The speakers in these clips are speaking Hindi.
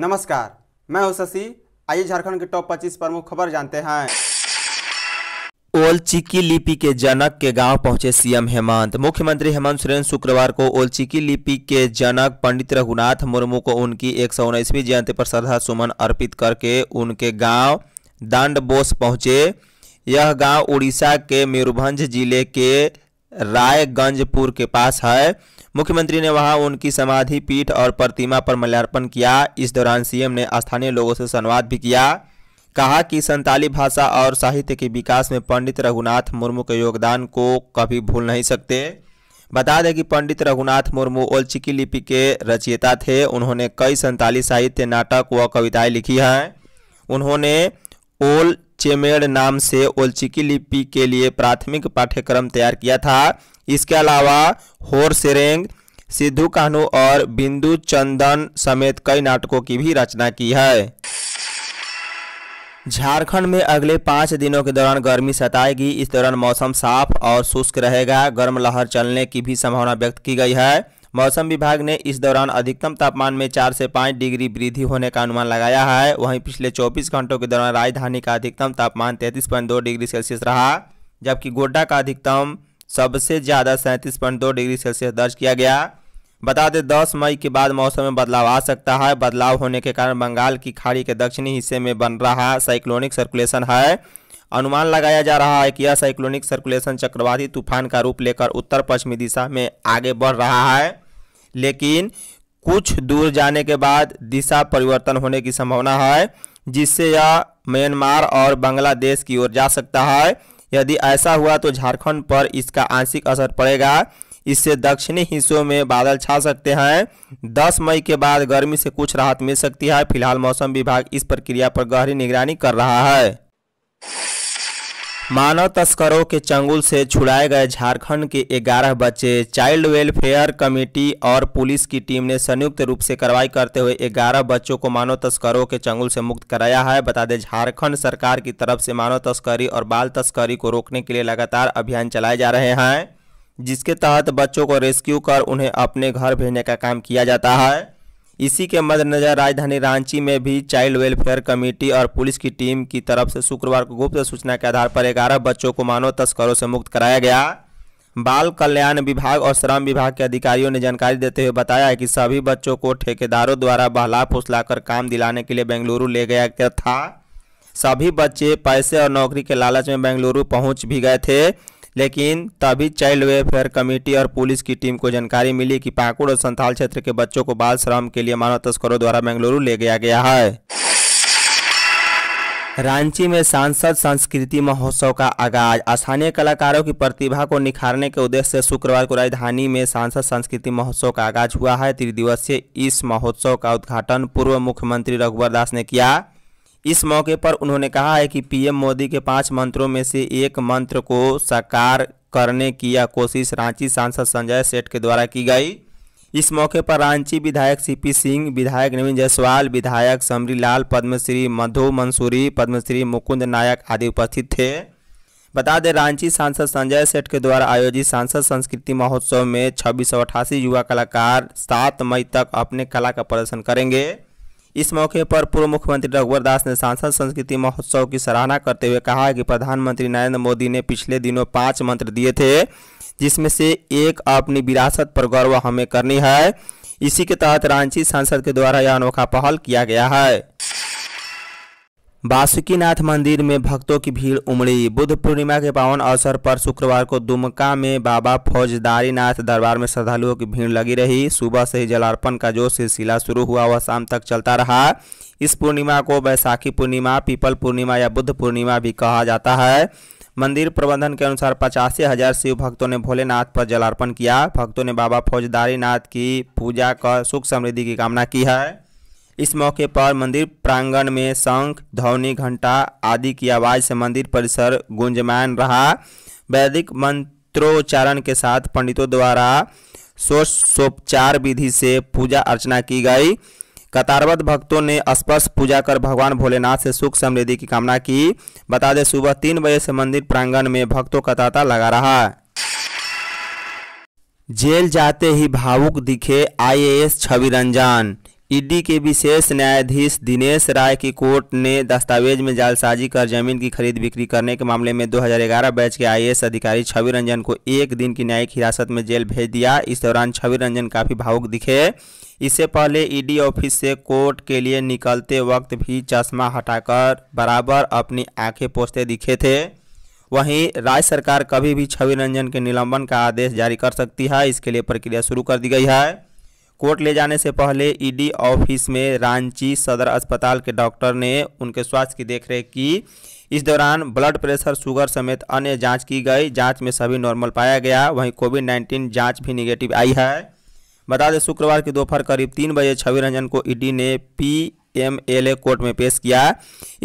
नमस्कार मैं हूं शशि आइए झारखंड के टॉप 25 प्रमुख खबर जानते हैं ओलचिकी लिपि के जनक के गांव पहुंचे सीएम हेमंत मुख्यमंत्री हेमंत सोरेन शुक्रवार को ओलचिकी लिपि के जनक पंडित रघुनाथ मुर्मू को उनकी एक जयंती पर श्रद्धा सुमन अर्पित करके उनके गांव दांडबोस पहुंचे यह गांव उड़ीसा के मयूरभंज जिले के रायगंजपुर के पास है मुख्यमंत्री ने वहां उनकी समाधि पीठ और प्रतिमा पर माल्यार्पण किया इस दौरान सीएम ने स्थानीय लोगों से संवाद भी किया कहा कि संताली भाषा और साहित्य के विकास में पंडित रघुनाथ मुर्मू के योगदान को कभी भूल नहीं सकते बता दें कि पंडित रघुनाथ मुर्मू ओलचिकी लिपि के रचयिता थे उन्होंने कई संताली साहित्य नाटक व कविताएं लिखी हैं उन्होंने ओल चेमेड़ नाम से ओलचिकी लिपि के लिए प्राथमिक पाठ्यक्रम तैयार किया था इसके अलावा होर सेरेंग सिद्धू कानू और बिंदु चंदन समेत कई नाटकों की भी रचना की है झारखंड में अगले पाँच दिनों के दौरान गर्मी सताएगी इस दौरान मौसम साफ और शुष्क रहेगा गर्म लहर चलने की भी संभावना व्यक्त की गई है मौसम विभाग ने इस दौरान अधिकतम तापमान में चार से पाँच डिग्री वृद्धि होने का अनुमान लगाया है वहीं पिछले 24 घंटों के दौरान राजधानी का अधिकतम तापमान 33.2 डिग्री सेल्सियस रहा जबकि गोड्डा का अधिकतम सबसे ज़्यादा सैंतीस पॉइंट दो डिग्री सेल्सियस दर्ज किया गया बता दें दस मई के बाद मौसम में बदलाव आ सकता है बदलाव होने के कारण बंगाल की खाड़ी के दक्षिणी हिस्से में बन रहा साइक्लोनिक सर्कुलेशन है अनुमान लगाया जा रहा है कि यह साइक्लोनिक सर्कुलेशन चक्रवाती तूफान का रूप लेकर उत्तर पश्चिमी दिशा में आगे बढ़ रहा है लेकिन कुछ दूर जाने के बाद दिशा परिवर्तन होने की संभावना है जिससे यह म्यांमार और बांग्लादेश की ओर जा सकता है यदि ऐसा हुआ तो झारखंड पर इसका आंशिक असर पड़ेगा इससे दक्षिणी हिस्सों में बादल छा सकते हैं 10 मई के बाद गर्मी से कुछ राहत मिल सकती है फिलहाल मौसम विभाग इस प्रक्रिया पर गहरी निगरानी कर रहा है मानव तस्करों के चंगुल से छुड़ाए गए झारखंड के 11 बच्चे चाइल्ड वेलफेयर कमेटी और पुलिस की टीम ने संयुक्त रूप से कार्रवाई करते हुए 11 बच्चों को मानव तस्करों के चंगुल से मुक्त कराया है बता दें झारखंड सरकार की तरफ से मानव तस्करी और बाल तस्करी को रोकने के लिए लगातार अभियान चलाए जा रहे हैं जिसके तहत बच्चों को रेस्क्यू कर उन्हें अपने घर भेजने का काम किया जाता है इसी के मद्देनज़र राजधानी रांची में भी चाइल्ड वेलफेयर कमेटी और पुलिस की टीम की तरफ से शुक्रवार को गुप्त सूचना के आधार पर ग्यारह बच्चों को मानव तस्करों से मुक्त कराया गया बाल कल्याण विभाग और श्रम विभाग के अधिकारियों ने जानकारी देते हुए बताया कि सभी बच्चों को ठेकेदारों द्वारा बहला फुसला काम दिलाने के लिए बेंगलुरु ले गया गया था सभी बच्चे पैसे और नौकरी के लालच में बेंगलुरु पहुंच भी गए थे लेकिन तभी चाइल्ड वेलफेयर कमेटी और पुलिस की टीम को जानकारी मिली कि पाकुड़ और संथाल क्षेत्र के बच्चों को बाल श्रम के लिए मानव तस्करों द्वारा बेंगलुरु ले गया गया है रांची में सांसद संस्कृति महोत्सव का आगाज स्थानीय कलाकारों की प्रतिभा को निखारने के उद्देश्य से शुक्रवार को राजधानी में सांसद संस्कृति महोत्सव का आगाज हुआ है त्रिदिवसीय इस महोत्सव का उद्घाटन पूर्व मुख्यमंत्री रघुवर दास ने किया इस मौके पर उन्होंने कहा है कि पीएम मोदी के पांच मंत्रों में से एक मंत्र को साकार करने की यह कोशिश रांची सांसद संजय सेठ के द्वारा की गई इस मौके पर रांची विधायक सीपी सिंह विधायक नवीन जायसवाल विधायक समरी लाल पद्मश्री मधु मंसूरी पद्मश्री मुकुंद नायक आदि उपस्थित थे बता दें रांची सांसद संजय सेठ के द्वारा आयोजित सांसद संस्कृति महोत्सव में छब्बीस युवा कलाकार सात मई तक अपने कला का प्रदर्शन करेंगे इस मौके पर पूर्व मुख्यमंत्री रघुवर दास ने सांसद संस्कृति महोत्सव की सराहना करते हुए कहा कि प्रधानमंत्री नरेंद्र मोदी ने पिछले दिनों पाँच मंत्र दिए थे जिसमें से एक अपनी विरासत पर गौरव हमें करनी है इसी के तहत रांची सांसद के द्वारा यह अनोखा पहल किया गया है बासुकीनाथ मंदिर में भक्तों की भीड़ उमड़ी बुद्ध पूर्णिमा के पावन अवसर पर शुक्रवार को दुमका में बाबा फौजदारी नाथ दरबार में श्रद्धालुओं की भीड़ लगी रही सुबह से ही जलार्पण का जो सिलसिला शुरू हुआ वह शाम तक चलता रहा इस पूर्णिमा को बैसाखी पूर्णिमा पीपल पूर्णिमा या बुद्ध पूर्णिमा भी कहा जाता है मंदिर प्रबंधन के अनुसार पचासी हजार शिव भक्तों ने भोलेनाथ पर जलार्पण किया भक्तों ने बाबा फौजदारी नाथ की पूजा कर सुख समृद्धि की कामना की है इस मौके पर मंदिर प्रांगण में शंख ध्वनि घंटा आदि की आवाज़ से मंदिर परिसर गुंजमान रहा वैदिक मंत्रोच्चारण के साथ पंडितों द्वारा सोपचार विधि से पूजा अर्चना की गई कतारबद्ध भक्तों ने स्पर्श पूजा कर भगवान भोलेनाथ से सुख समृद्धि की कामना की बता दें सुबह तीन बजे से मंदिर प्रांगण में भक्तों का तांता लगा रहा जेल जाते ही भावुक दिखे आईएएस छवि रंजन ईडी के विशेष न्यायाधीश दिनेश राय की कोर्ट ने दस्तावेज में जालसाजी कर जमीन की खरीद बिक्री करने के मामले में 2011 बैच के आईएएस अधिकारी छवि रंजन को एक दिन की न्यायिक हिरासत में जेल भेज दिया इस दौरान छवि रंजन काफ़ी भावुक दिखे इससे पहले ईडी ऑफिस से कोर्ट के लिए निकलते वक्त भी चश्मा हटाकर बराबर अपनी आँखें पोसते दिखे थे वहीं राज्य सरकार कभी भी छवि रंजन के निलंबन का आदेश जारी कर सकती है इसके लिए प्रक्रिया शुरू कर दी गई है कोर्ट ले जाने से पहले ईडी ऑफिस में रांची सदर अस्पताल के डॉक्टर ने उनके स्वास्थ्य की देखरेख की इस दौरान ब्लड प्रेशर शुगर समेत अन्य जांच की गई जांच में सभी नॉर्मल पाया गया वहीं कोविड नाइन्टीन जांच भी निगेटिव आई है बता दें शुक्रवार की दोपहर करीब तीन बजे छवि रंजन को ईडी ने P M L A court में पेश किया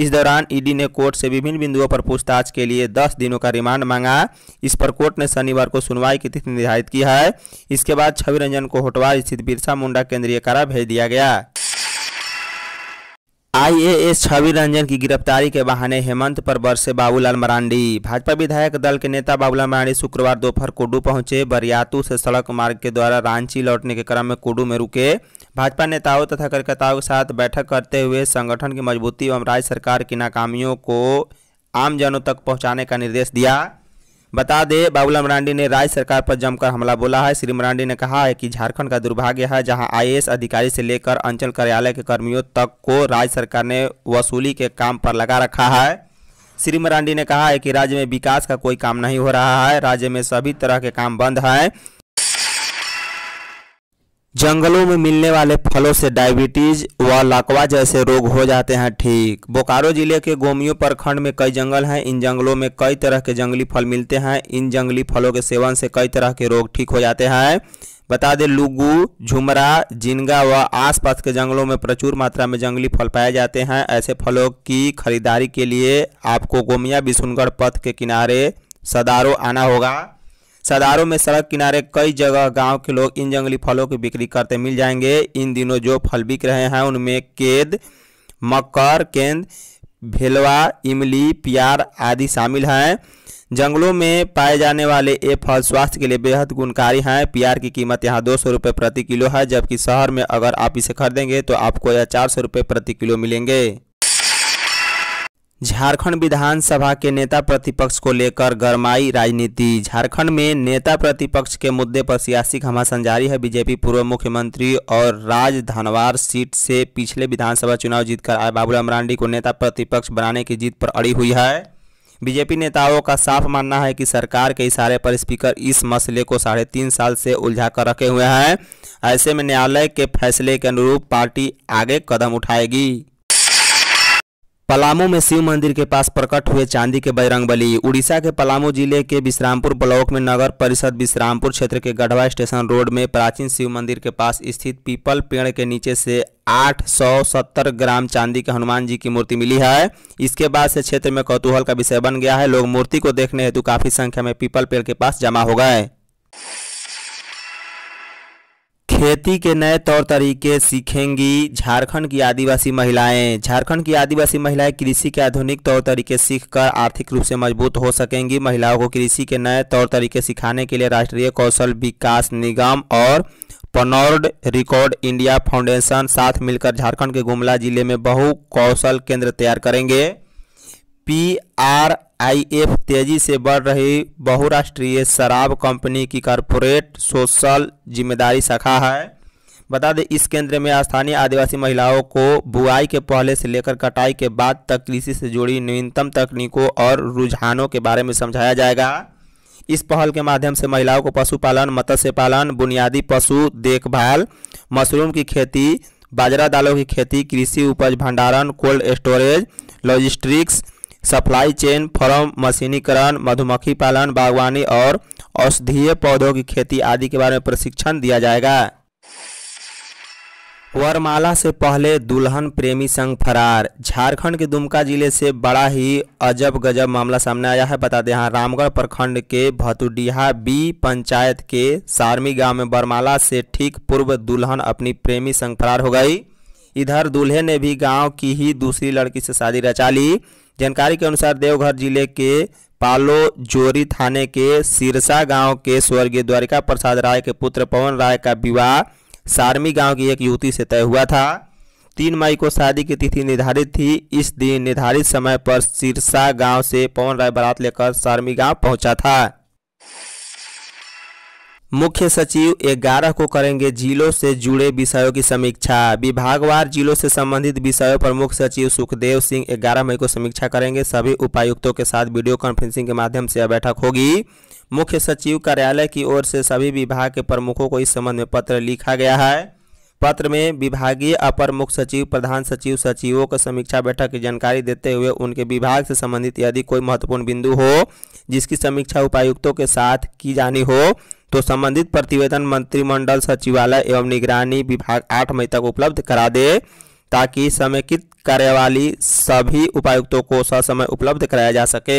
इस दौरान ईडी e ने कोर्ट से विभिन्न बिंदुओं पर पूछताछ के लिए 10 दिनों का रिमांड मांगा इस पर कोर्ट ने शनिवार को सुनवाई की तिथि निर्धारित की है इसके बाद छवि रंजन को होटवार स्थित बिरसा मुंडा केंद्रीय कारा भेज दिया गया आईएएस छवि रंजन की गिरफ्तारी के बहाने हेमंत पर बरसे बाबूलाल मरांडी भाजपा विधायक दल के नेता बाबूलाल मरांडी शुक्रवार दोपहर कुडू पहुंचे बरियातू से सड़क मार्ग के द्वारा रांची लौटने के क्रम में कुडू में रुके भाजपा नेताओं तथा कार्यकर्ताओं के साथ बैठक करते हुए संगठन की मजबूती एवं राज्य सरकार की नाकामियों को आमजनों तक पहुँचाने का निर्देश दिया बता दें बाबूलाल मरांडी ने राज्य सरकार पर जमकर हमला बोला है श्री मरांडी ने कहा है कि झारखंड का दुर्भाग्य है जहां आईएएस अधिकारी से लेकर अंचल कार्यालय के कर्मियों तक को राज्य सरकार ने वसूली के काम पर लगा रखा है श्री मरांडी ने कहा है कि राज्य में विकास का कोई काम नहीं हो रहा है राज्य में सभी तरह के काम बंद हैं जंगलों में मिलने वाले फलों से डायबिटीज व लकवा जैसे रोग हो जाते हैं ठीक बोकारो जिले के गोमियो प्रखंड में कई जंगल हैं इन जंगलों में कई तरह के जंगली फल मिलते हैं इन जंगली फलों के सेवन से कई तरह के रोग ठीक हो जाते हैं बता दें लुगू झुमरा जिनगा व आसपास के जंगलों में प्रचुर मात्रा में जंगली फल पाए जाते हैं ऐसे फलों की खरीदारी के लिए आपको गोमिया बिशुनगढ़ पथ के किनारे सदारों आना होगा सदारों में सड़क किनारे कई जगह गांव के लोग इन जंगली फलों की बिक्री करते मिल जाएंगे इन दिनों जो फल बिक रहे हैं उनमें केद मकर केंद भेलवा इमली प्यार आदि शामिल हैं जंगलों में पाए जाने वाले ये फल स्वास्थ्य के लिए बेहद गुणकारी हैं प्यार की कीमत यहाँ दो सौ रुपये प्रति किलो है जबकि शहर में अगर आप इसे खरीदेंगे तो आपको यह चार सौ रुपये प्रति किलो मिलेंगे झारखंड विधानसभा के नेता प्रतिपक्ष को लेकर गरमाई राजनीति झारखंड में नेता प्रतिपक्ष के मुद्दे पर सियासी घमासान जारी है बीजेपी पूर्व मुख्यमंत्री और राज धनवार सीट से पिछले विधानसभा चुनाव जीतकर आए बाबूराम मरांडी को नेता प्रतिपक्ष बनाने की जीत पर अड़ी हुई है बीजेपी नेताओं का साफ मानना है कि सरकार के इशारे पर स्पीकर इस मसले को साढ़े तीन साल से उलझा कर रखे हुए हैं ऐसे में न्यायालय के फैसले के अनुरूप पार्टी आगे कदम उठाएगी पलामू में शिव मंदिर के पास प्रकट हुए चांदी के बजरंग बली उड़ीसा के पलामू जिले के विश्रामपुर ब्लॉक में नगर परिषद विश्रामपुर क्षेत्र के गढ़वा स्टेशन रोड में प्राचीन शिव मंदिर के पास स्थित पीपल पेड़ के नीचे से 870 ग्राम चांदी के हनुमान जी की मूर्ति मिली है इसके बाद से क्षेत्र में कौतूहल का विषय बन गया है लोग मूर्ति को देखने हेतु काफी संख्या में पीपल पेड़ के पास जमा हो गए खेती के नए तौर तरीके सीखेंगी झारखंड की आदिवासी महिलाएं झारखंड की आदिवासी महिलाएं कृषि के आधुनिक तौर तरीके सीखकर आर्थिक रूप से मजबूत हो सकेंगी महिलाओं को कृषि के नए तौर तरीके सिखाने के लिए राष्ट्रीय कौशल विकास निगम और पनौर्ड रिकॉर्ड इंडिया फाउंडेशन साथ मिलकर झारखंड के गुमला जिले में बहु कौशल केंद्र तैयार करेंगे पी आर आई एफ तेजी से बढ़ रही बहुराष्ट्रीय शराब कंपनी की कॉरपोरेट सोशल जिम्मेदारी शाखा है बता दें इस केंद्र में स्थानीय आदिवासी महिलाओं को बुआई के पहले से लेकर कटाई के बाद तक कृषि से जुड़ी न्यूनतम तकनीकों और रुझानों के बारे में समझाया जाएगा इस पहल के माध्यम से महिलाओं को पशुपालन मत्स्य पालन बुनियादी पशु देखभाल मशरूम की खेती बाजरा दालों की खेती कृषि उपज भंडारण cold storage logistics supply chain firm मशीनीकरण मधुमक्खी पालन बागवानी और औषधीय पौधों की खेती आदि के बारे में प्रशिक्षण दिया जाएगा वरमाला से पहले दुल्हन प्रेमी संघ फरार झारखंड के दुमका जिले से बड़ा ही अजब गजब मामला सामने आया है बता दें यहाँ रामगढ़ प्रखंड के भतुडीहा बी पंचायत के सारमी गांव में बरमाला से ठीक पूर्व दुल्हन अपनी प्रेमी संग फरार हो गई इधर दूल्हे ने भी गांव की ही दूसरी लड़की से शादी रचा ली जानकारी के अनुसार देवघर जिले के पालो जोरी थाने के सिरसा गांव के स्वर्गीय द्वारिका प्रसाद राय के पुत्र पवन राय का विवाह सारमी गांव की एक युवती से तय हुआ था तीन मई को शादी की तिथि निर्धारित थी इस दिन निर्धारित समय पर सिरसा गांव से पवन राय बारात लेकर सारमी गांव पहुंचा था मुख्य सचिव ग्यारह को करेंगे जिलों से जुड़े विषयों की समीक्षा विभागवार जिलों से संबंधित विषयों पर मुख्य सचिव सुखदेव सिंह ग्यारह मई को समीक्षा करेंगे सभी उपायुक्तों के साथ वीडियो कॉन्फ्रेंसिंग के माध्यम से यह बैठक होगी मुख्य सचिव कार्यालय की ओर से सभी विभाग के प्रमुखों को इस संबंध में पत्र लिखा गया है पत्र में विभागीय अपर मुख्य सचिव प्रधान सचिव सचिवों को समीक्षा बैठक की जानकारी देते हुए उनके विभाग से संबंधित यदि कोई महत्वपूर्ण बिंदु हो जिसकी समीक्षा उपायुक्तों के साथ की जानी हो तो संबंधित प्रतिवेदन मंत्रिमंडल सचिवालय एवं निगरानी विभाग आठ मई तक उपलब्ध करा दे ताकि समेकित कार्यवाली सभी उपायुक्तों को ससमय उपलब्ध कराया जा सके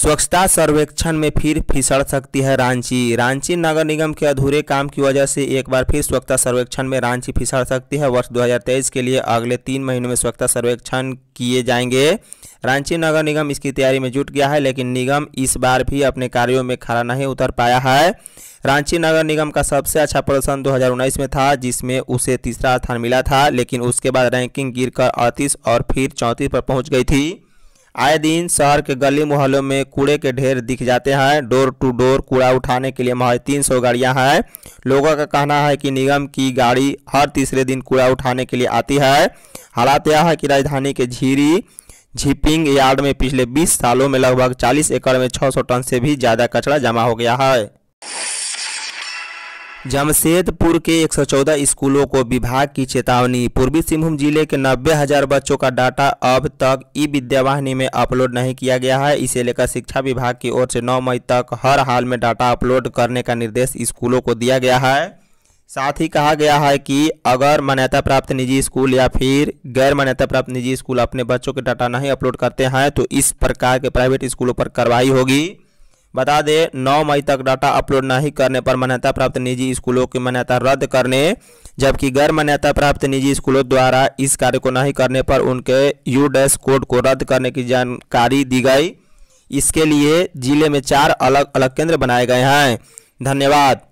स्वच्छता सर्वेक्षण में फिर फिसड़ सकती है रांची रांची नगर निगम के अधूरे काम की वजह से एक बार फिर स्वच्छता सर्वेक्षण में रांची फिसड़ सकती है वर्ष 2023 के लिए अगले तीन महीनों में स्वच्छता सर्वेक्षण किए जाएंगे रांची नगर निगम इसकी तैयारी में जुट गया है लेकिन निगम इस बार भी अपने कार्यों में खड़ा नहीं उतर पाया है रांची नगर निगम का सबसे अच्छा प्रदर्शन 2019 में था जिसमें उसे तीसरा स्थान मिला था लेकिन उसके बाद रैंकिंग गिरकर 38 और फिर 34 पर पहुंच गई थी आए दिन शहर के गली मोहल्लों में कूड़े के ढेर दिख जाते हैं डोर टू डोर कूड़ा उठाने के लिए महज तीन सौ गाड़ियाँ हैं लोगों का कहना है कि निगम की गाड़ी हर तीसरे दिन कूड़ा उठाने के लिए आती है हालात यह है कि राजधानी के झीरी झिपिंग यार्ड में पिछले 20 सालों में लगभग 40 एकड़ में 600 टन से भी ज़्यादा कचरा जमा हो गया है जमशेदपुर के 114 स्कूलों को विभाग की चेतावनी पूर्वी सिंहभूम जिले के नब्बे हजार बच्चों का डाटा अब तक ई विद्यावाहिनी में अपलोड नहीं किया गया है इसे लेकर शिक्षा विभाग की ओर से 9 मई तक हर हाल में डाटा अपलोड करने का निर्देश स्कूलों को दिया गया है साथ ही कहा गया है कि अगर मान्यता प्राप्त निजी स्कूल या फिर गैर मान्यता प्राप्त निजी स्कूल अपने बच्चों के डाटा नहीं अपलोड करते हैं तो इस प्रकार के प्राइवेट स्कूलों पर कार्रवाई होगी बता दें नौ मई तक डाटा अपलोड नहीं करने पर मान्यता प्राप्त निजी स्कूलों की मान्यता रद्द करने जबकि गैर मान्यता प्राप्त निजी स्कूलों द्वारा इस कार्य को नहीं करने पर उनके यू डैश कोड को रद्द करने की जानकारी दी गई इसके लिए जिले में चार अलग अलग केंद्र बनाए गए हैं धन्यवाद